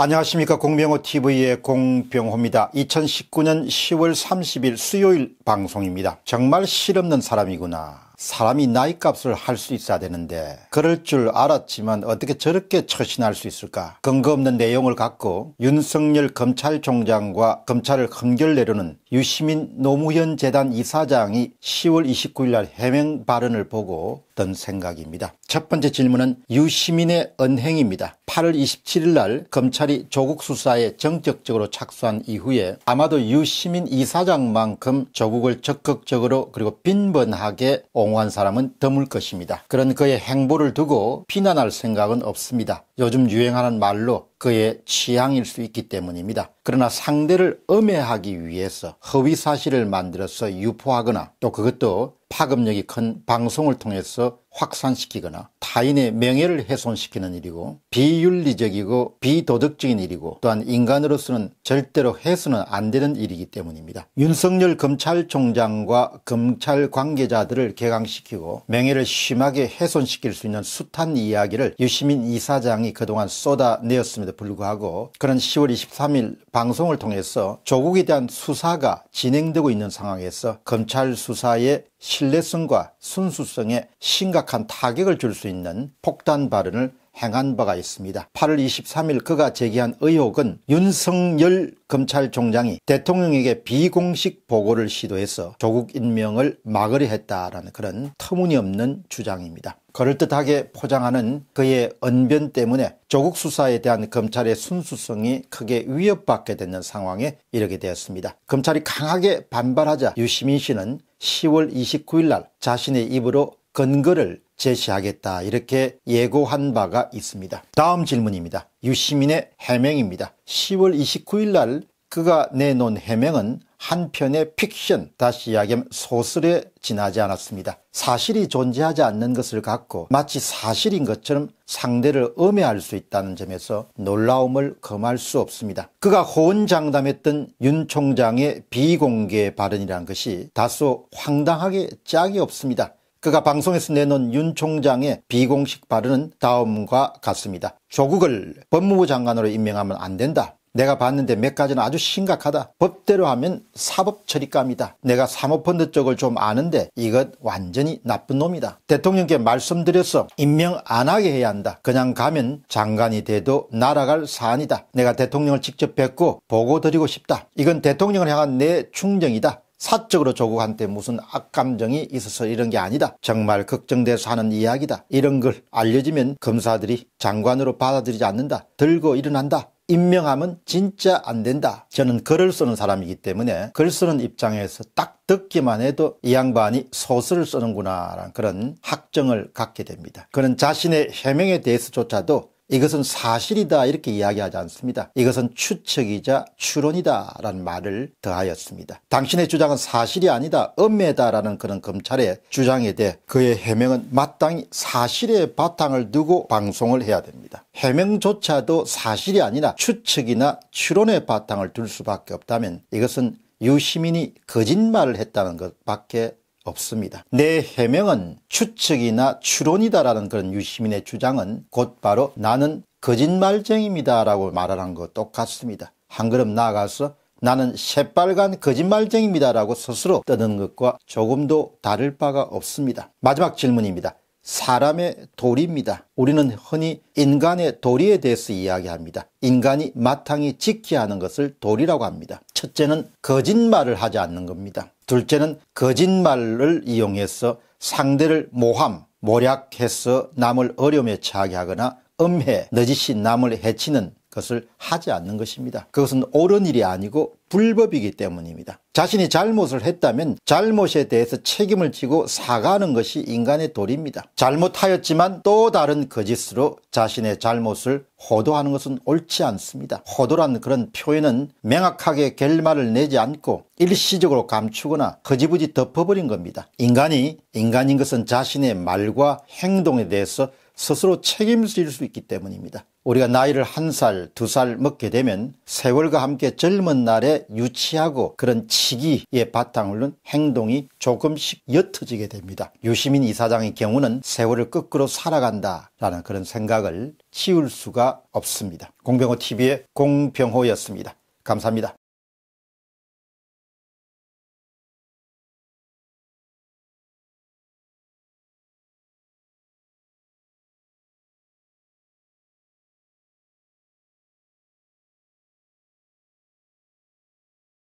안녕하십니까 공병호TV의 공병호입니다. 2019년 10월 30일 수요일 방송입니다. 정말 실없는 사람이구나. 사람이 나이값을 할 수 있어야 되는데 그럴 줄 알았지만 어떻게 저렇게 처신할 수 있을까 근거 없는 내용을 갖고 윤석열 검찰총장과 검찰을 흠결내려는 유시민 노무현 재단 이사장이 10월 29일 날 해명 발언을 보고 던 생각입니다. 첫 번째 질문은 유시민의 언행입니다. 8월 27일 날 검찰이 조국 수사에 정적적으로 착수한 이후에 아마도 유시민 이사장만큼 조국을 적극적으로 그리고 빈번하게 옹 옹호한 사람은 드물 것입니다. 그런 그의 행보를 두고 비난할 생각은 없습니다. 요즘 유행하는 말로 그의 취향일 수 있기 때문입니다. 그러나 상대를 음해하기 위해서 허위 사실을 만들어서 유포하거나 또 그것도 파급력이 큰 방송을 통해서 확산시키거나 타인의 명예를 훼손시키는 일이고 비윤리적이고 비도덕적인 일이고 또한 인간으로서는 절대로 해서는 안 되는 일이기 때문입니다. 윤석열 검찰총장과 검찰 관계자들을 개강시키고 명예를 심하게 훼손시킬 수 있는 숱한 이야기를 유시민 이사장이 그동안 쏟아내었음에도 불구하고 그런 10월 23일 방송을 통해서 조국에 대한 수사가 진행되고 있는 상황에서 검찰 수사의 신뢰성과 순수성에 심각 심각한 타격을 줄 수 있는 폭탄 발언을 행한 바가 있습니다. 8월 23일 그가 제기한 의혹은 윤석열 검찰총장이 대통령에게 비공식 보고를 시도해서 조국 임명을 막으려 했다라는 그런 터무니없는 주장입니다. 그럴듯하게 포장하는 그의 언변 때문에 조국 수사에 대한 검찰의 순수성이 크게 위협받게 되는 상황에 이르게 되었습니다. 검찰이 강하게 반발하자 유시민 씨는 10월 29일 날 자신의 입으로 근거를 제시하겠다 이렇게 예고한 바가 있습니다. 다음 질문입니다. 유시민의 해명입니다. 10월 29일 날 그가 내놓은 해명은 한편의 픽션, 다시 이야기하면 소설에 지나지 않았습니다. 사실이 존재하지 않는 것을 갖고 마치 사실인 것처럼 상대를 음해할 수 있다는 점에서 놀라움을 금할 수 없습니다. 그가 호언장담했던 윤 총장의 비공개 발언이란 것이 다소 황당하게 짝이 없습니다. 그가 방송에서 내놓은 윤 총장의 비공식 발언은 다음과 같습니다. 조국을 법무부 장관으로 임명하면 안 된다. 내가 봤는데 몇 가지는 아주 심각하다. 법대로 하면 사법 처리감이다. 내가 사모펀드 쪽을 좀 아는데 이것 완전히 나쁜 놈이다. 대통령께 말씀드려서 임명 안 하게 해야 한다. 그냥 가면 장관이 돼도 날아갈 사안이다. 내가 대통령을 직접 뵙고 보고 드리고 싶다. 이건 대통령을 향한 내 충정이다. 사적으로 조국한테 무슨 악감정이 있어서 이런 게 아니다. 정말 걱정돼서 하는 이야기다. 이런 걸 알려지면 검사들이 장관으로 받아들이지 않는다. 들고 일어난다. 임명하면 진짜 안 된다. 저는 글을 쓰는 사람이기 때문에 글 쓰는 입장에서 딱 듣기만 해도 이 양반이 소설을 쓰는구나라는 그런 학정을 갖게 됩니다. 그는 자신의 해명에 대해서조차도 이것은 사실이다 이렇게 이야기하지 않습니다. 이것은 추측이자 추론이다 라는 말을 더하였습니다. 당신의 주장은 사실이 아니다 엄매다 라는 그런 검찰의 주장에 대해 그의 해명은 마땅히 사실의 바탕을 두고 방송을 해야 됩니다. 해명조차도 사실이 아니라 추측이나 추론의 바탕을 둘 수밖에 없다면 이것은 유시민이 거짓말을 했다는 것밖에 없습니다. 내 해명은 추측이나 추론이다라는 그런 유시민의 주장은 곧바로 나는 거짓말쟁입니다라고 말하는 것 똑같습니다. 한 걸음 나아가서 나는 새빨간 거짓말쟁입니다라고 스스로 떠는 것과 조금도 다를 바가 없습니다. 마지막 질문입니다. 사람의 도리입니다. 우리는 흔히 인간의 도리에 대해서 이야기합니다. 인간이 마땅히 지켜야 하는 것을 도리라고 합니다. 첫째는 거짓말을 하지 않는 겁니다. 둘째는 거짓말을 이용해서 상대를 모함, 모략해서 남을 어려움에 처하게 하거나 음해, 너짓이 남을 해치는 그 것을 하지 않는 것입니다. 그것은 옳은 일이 아니고 불법이기 때문입니다. 자신이 잘못을 했다면 잘못에 대해서 책임을 지고 사과하는 것이 인간의 도리입니다. 잘못하였지만 또 다른 거짓으로 자신의 잘못을 호도하는 것은 옳지 않습니다. 호도란 그런 표현은 명확하게 결말을 내지 않고 일시적으로 감추거나 거지부지 덮어버린 겁니다. 인간이 인간인 것은 자신의 말과 행동에 대해서 스스로 책임질 수 있기 때문입니다. 우리가 나이를 한 살, 두 살 먹게 되면 세월과 함께 젊은 날에 유치하고 그런 치기의 바탕을 놓은 행동이 조금씩 옅어지게 됩니다. 유시민 이사장의 경우는 세월을 거꾸로 살아간다라는 그런 생각을 치울 수가 없습니다. 공병호 TV의 공병호였습니다. 감사합니다.